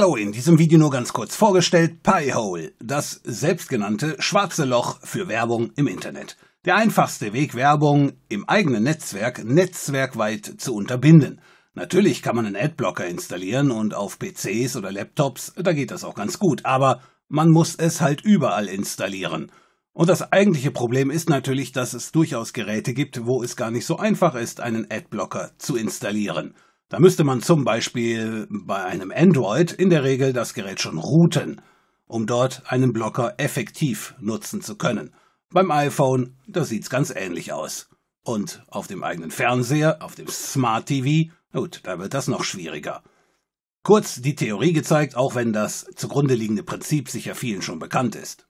Hallo, in diesem Video nur ganz kurz vorgestellt Piehole, das selbstgenannte schwarze Loch für Werbung im Internet. Der einfachste Weg, Werbung im eigenen Netzwerk netzwerkweit zu unterbinden. Natürlich kann man einen Adblocker installieren und auf PCs oder Laptops, da geht das auch ganz gut, aber man muss es halt überall installieren. Und das eigentliche Problem ist natürlich, dass es durchaus Geräte gibt, wo es gar nicht so einfach ist, einen Adblocker zu installieren. Da müsste man zum Beispiel bei einem Android in der Regel das Gerät schon routen, um dort einen Blocker effektiv nutzen zu können. Beim iPhone, da sieht's ganz ähnlich aus. Und auf dem eigenen Fernseher, auf dem Smart TV, gut, da wird das noch schwieriger. Kurz die Theorie gezeigt, auch wenn das zugrunde liegende Prinzip sicher vielen schon bekannt ist.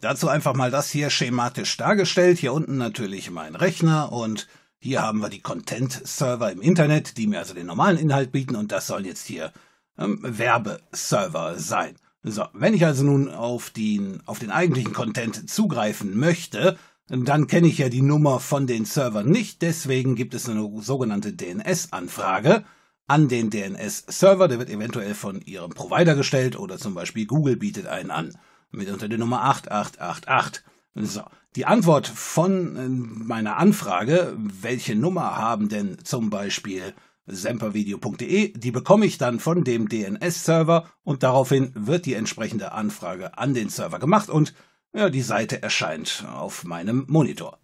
Dazu einfach mal das hier schematisch dargestellt. Hier unten natürlich mein Rechner und hier haben wir die Content-Server im Internet, die mir also den normalen Inhalt bieten und das soll jetzt hier ähm, Werbeserver sein. So, wenn ich also nun auf den, auf den eigentlichen Content zugreifen möchte, dann kenne ich ja die Nummer von den Servern nicht, deswegen gibt es eine sogenannte DNS-Anfrage an den DNS-Server, der wird eventuell von ihrem Provider gestellt oder zum Beispiel Google bietet einen an, mit unter der Nummer 8888. So, die Antwort von ähm, meiner Anfrage, welche Nummer haben denn zum Beispiel sempervideo.de, die bekomme ich dann von dem DNS-Server und daraufhin wird die entsprechende Anfrage an den Server gemacht und ja, die Seite erscheint auf meinem Monitor.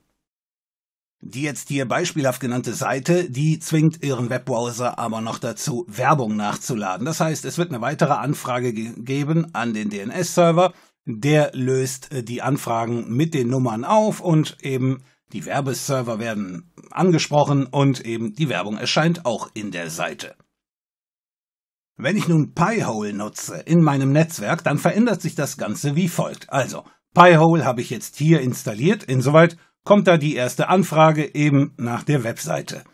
Die jetzt hier beispielhaft genannte Seite, die zwingt ihren Webbrowser aber noch dazu, Werbung nachzuladen. Das heißt, es wird eine weitere Anfrage gegeben an den DNS-Server der löst äh, die Anfragen mit den Nummern auf und eben die Werbeserver werden angesprochen und eben die Werbung erscheint auch in der Seite. Wenn ich nun Piehole nutze in meinem Netzwerk, dann verändert sich das Ganze wie folgt. Also, Piehole habe ich jetzt hier installiert, insoweit kommt da die erste Anfrage eben nach der Webseite.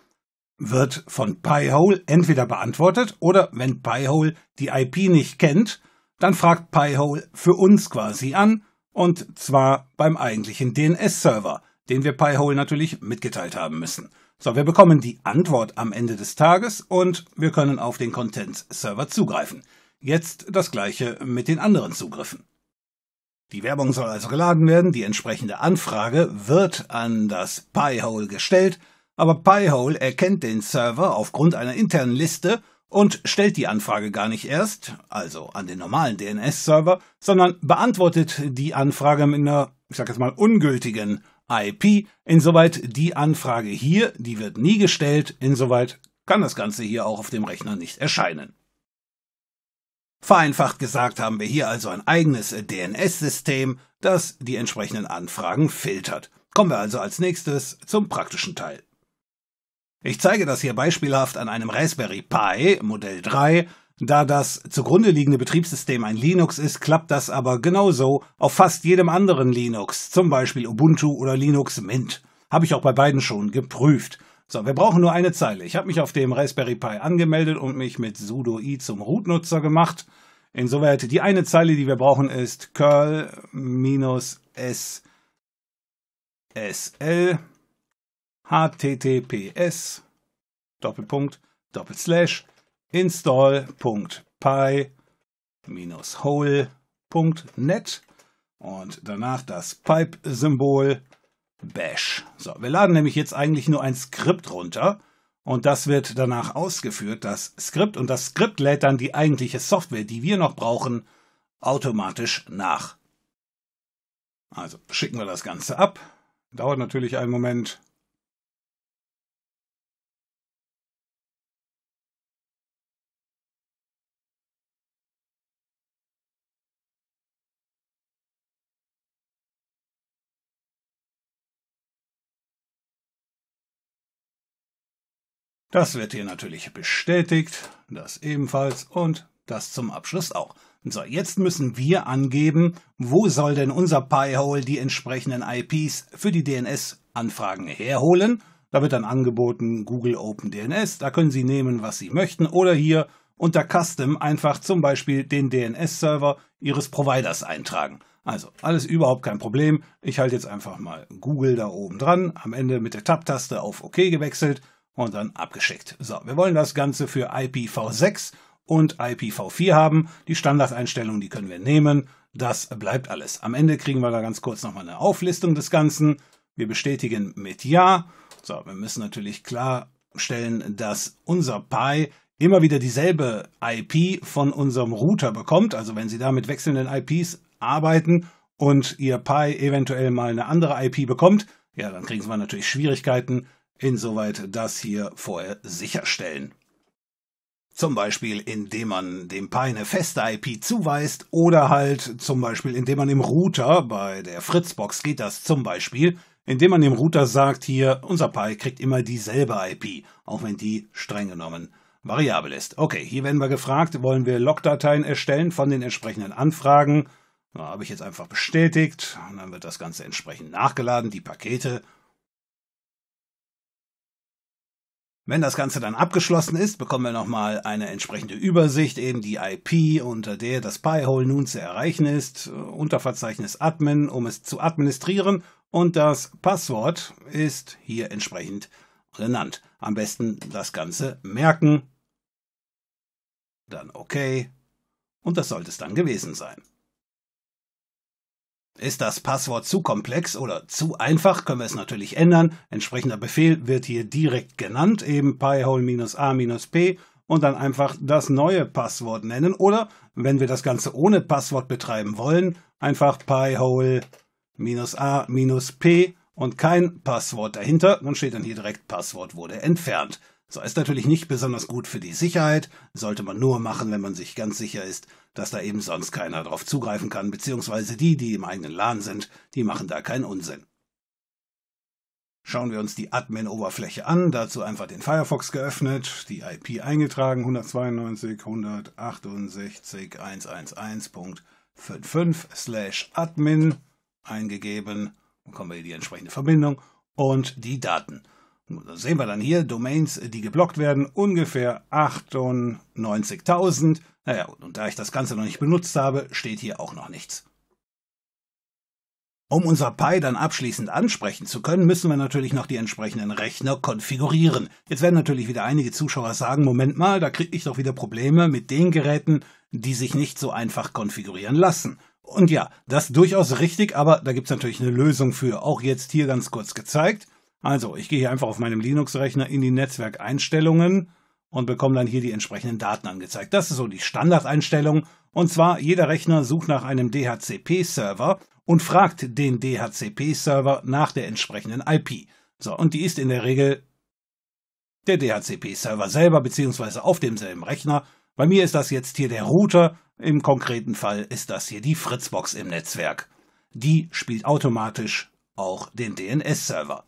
Wird von Piehole entweder beantwortet oder wenn Piehole die IP nicht kennt, dann fragt Pi-hole für uns quasi an, und zwar beim eigentlichen DNS-Server, den wir Pi-hole natürlich mitgeteilt haben müssen. So, wir bekommen die Antwort am Ende des Tages und wir können auf den Content-Server zugreifen. Jetzt das gleiche mit den anderen Zugriffen. Die Werbung soll also geladen werden, die entsprechende Anfrage wird an das Pi-hole gestellt, aber Pi-hole erkennt den Server aufgrund einer internen Liste und stellt die Anfrage gar nicht erst, also an den normalen DNS-Server, sondern beantwortet die Anfrage mit einer, ich sag jetzt mal, ungültigen IP. Insoweit die Anfrage hier, die wird nie gestellt, insoweit kann das Ganze hier auch auf dem Rechner nicht erscheinen. Vereinfacht gesagt haben wir hier also ein eigenes DNS-System, das die entsprechenden Anfragen filtert. Kommen wir also als nächstes zum praktischen Teil. Ich zeige das hier beispielhaft an einem Raspberry Pi Modell 3. Da das zugrunde liegende Betriebssystem ein Linux ist, klappt das aber genauso auf fast jedem anderen Linux, zum Beispiel Ubuntu oder Linux Mint. Habe ich auch bei beiden schon geprüft. So, wir brauchen nur eine Zeile. Ich habe mich auf dem Raspberry Pi angemeldet und mich mit sudo i zum Root-Nutzer gemacht. Insoweit die eine Zeile, die wir brauchen, ist curl ssl https Doppelpunkt, Doppelslash, install.py hole.net und danach das Pipe-Symbol bash. So, wir laden nämlich jetzt eigentlich nur ein Skript runter und das wird danach ausgeführt, das Skript und das Skript lädt dann die eigentliche Software, die wir noch brauchen, automatisch nach. Also schicken wir das Ganze ab. Dauert natürlich einen Moment. Das wird hier natürlich bestätigt, das ebenfalls und das zum Abschluss auch. So, jetzt müssen wir angeben, wo soll denn unser pi die entsprechenden IPs für die DNS-Anfragen herholen. Da wird dann angeboten Google Open DNS, da können Sie nehmen, was Sie möchten oder hier unter Custom einfach zum Beispiel den DNS-Server Ihres Providers eintragen. Also, alles überhaupt kein Problem. Ich halte jetzt einfach mal Google da oben dran, am Ende mit der Tab-Taste auf OK gewechselt und dann abgeschickt. So, wir wollen das Ganze für IPv6 und IPv4 haben. Die Standardeinstellungen, die können wir nehmen. Das bleibt alles. Am Ende kriegen wir da ganz kurz nochmal eine Auflistung des Ganzen. Wir bestätigen mit Ja. So, wir müssen natürlich klarstellen, dass unser Pi immer wieder dieselbe IP von unserem Router bekommt. Also wenn Sie da mit wechselnden IPs arbeiten und Ihr Pi eventuell mal eine andere IP bekommt, ja, dann kriegen Sie natürlich Schwierigkeiten, insoweit das hier vorher sicherstellen. Zum Beispiel, indem man dem Pi eine feste IP zuweist oder halt zum Beispiel, indem man im Router, bei der Fritzbox geht das zum Beispiel, indem man dem Router sagt, hier, unser Pi kriegt immer dieselbe IP, auch wenn die streng genommen variabel ist. Okay, hier werden wir gefragt, wollen wir Logdateien erstellen von den entsprechenden Anfragen. Da habe ich jetzt einfach bestätigt und dann wird das Ganze entsprechend nachgeladen, die Pakete Wenn das Ganze dann abgeschlossen ist, bekommen wir nochmal eine entsprechende Übersicht, eben die IP, unter der das Pi-Hole nun zu erreichen ist, Unterverzeichnis Admin, um es zu administrieren und das Passwort ist hier entsprechend genannt. Am besten das Ganze merken, dann OK und das sollte es dann gewesen sein. Ist das Passwort zu komplex oder zu einfach, können wir es natürlich ändern. Entsprechender Befehl wird hier direkt genannt, eben pyhole a p und dann einfach das neue Passwort nennen. Oder wenn wir das Ganze ohne Passwort betreiben wollen, einfach pyhole a p und kein Passwort dahinter, dann steht dann hier direkt Passwort wurde entfernt. So ist natürlich nicht besonders gut für die Sicherheit, sollte man nur machen, wenn man sich ganz sicher ist, dass da eben sonst keiner drauf zugreifen kann, beziehungsweise die, die im eigenen LAN sind, die machen da keinen Unsinn. Schauen wir uns die Admin-Oberfläche an, dazu einfach den Firefox geöffnet, die IP eingetragen 192.168.111.55 slash admin eingegeben, dann kommen wir hier die entsprechende Verbindung und die Daten das sehen wir dann hier, Domains, äh, die geblockt werden, ungefähr 98.000. Naja, und da ich das Ganze noch nicht benutzt habe, steht hier auch noch nichts. Um unser Pi dann abschließend ansprechen zu können, müssen wir natürlich noch die entsprechenden Rechner konfigurieren. Jetzt werden natürlich wieder einige Zuschauer sagen, Moment mal, da kriege ich doch wieder Probleme mit den Geräten, die sich nicht so einfach konfigurieren lassen. Und ja, das ist durchaus richtig, aber da gibt es natürlich eine Lösung für. Auch jetzt hier ganz kurz gezeigt. Also, ich gehe hier einfach auf meinem Linux-Rechner in die Netzwerkeinstellungen und bekomme dann hier die entsprechenden Daten angezeigt. Das ist so die Standardeinstellung. Und zwar, jeder Rechner sucht nach einem DHCP-Server und fragt den DHCP-Server nach der entsprechenden IP. So, und die ist in der Regel der DHCP-Server selber, beziehungsweise auf demselben Rechner. Bei mir ist das jetzt hier der Router, im konkreten Fall ist das hier die Fritzbox im Netzwerk. Die spielt automatisch auch den DNS-Server.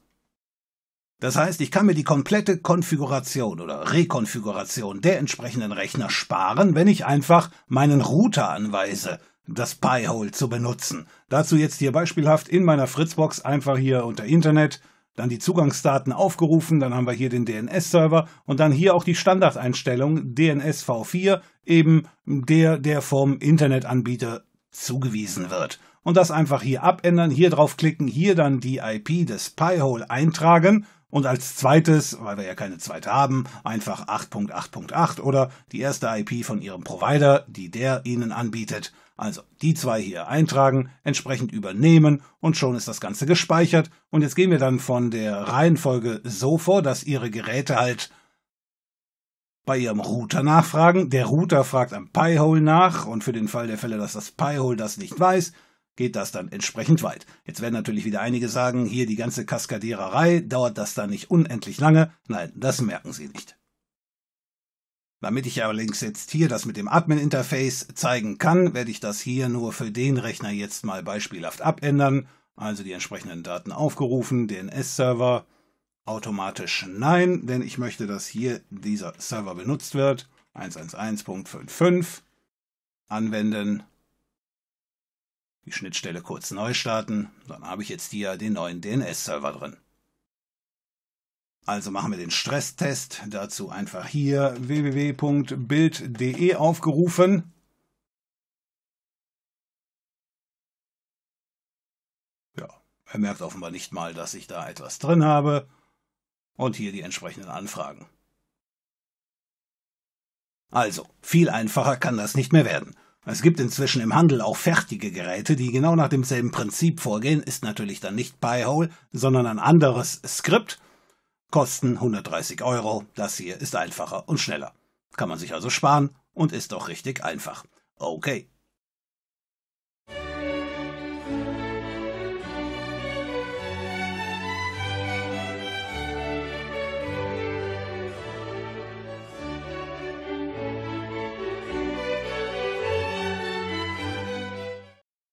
Das heißt, ich kann mir die komplette Konfiguration oder Rekonfiguration der entsprechenden Rechner sparen, wenn ich einfach meinen Router anweise, das Pi-Hole zu benutzen. Dazu jetzt hier beispielhaft in meiner Fritzbox einfach hier unter Internet dann die Zugangsdaten aufgerufen, dann haben wir hier den DNS-Server und dann hier auch die Standardeinstellung DNS V4, eben der, der vom Internetanbieter zugewiesen wird. Und das einfach hier abändern, hier draufklicken, hier dann die IP des Pi-Hole eintragen und als zweites, weil wir ja keine zweite haben, einfach 8.8.8 oder die erste IP von Ihrem Provider, die der Ihnen anbietet. Also die zwei hier eintragen, entsprechend übernehmen und schon ist das Ganze gespeichert. Und jetzt gehen wir dann von der Reihenfolge so vor, dass Ihre Geräte halt bei Ihrem Router nachfragen. Der Router fragt am pi nach und für den Fall der Fälle, dass das pi das nicht weiß, geht das dann entsprechend weit. Jetzt werden natürlich wieder einige sagen, hier die ganze Kaskadiererei, dauert das dann nicht unendlich lange? Nein, das merken sie nicht. Damit ich allerdings jetzt hier das mit dem Admin-Interface zeigen kann, werde ich das hier nur für den Rechner jetzt mal beispielhaft abändern. Also die entsprechenden Daten aufgerufen, DNS-Server, automatisch nein, denn ich möchte, dass hier dieser Server benutzt wird. 111.55 anwenden die Schnittstelle kurz neu starten, dann habe ich jetzt hier den neuen DNS-Server drin. Also machen wir den Stresstest. Dazu einfach hier www.bild.de aufgerufen. Ja, er merkt offenbar nicht mal, dass ich da etwas drin habe. Und hier die entsprechenden Anfragen. Also, viel einfacher kann das nicht mehr werden. Es gibt inzwischen im Handel auch fertige Geräte, die genau nach demselben Prinzip vorgehen, ist natürlich dann nicht pi sondern ein anderes Skript, kosten 130 Euro, das hier ist einfacher und schneller. Kann man sich also sparen und ist doch richtig einfach. Okay.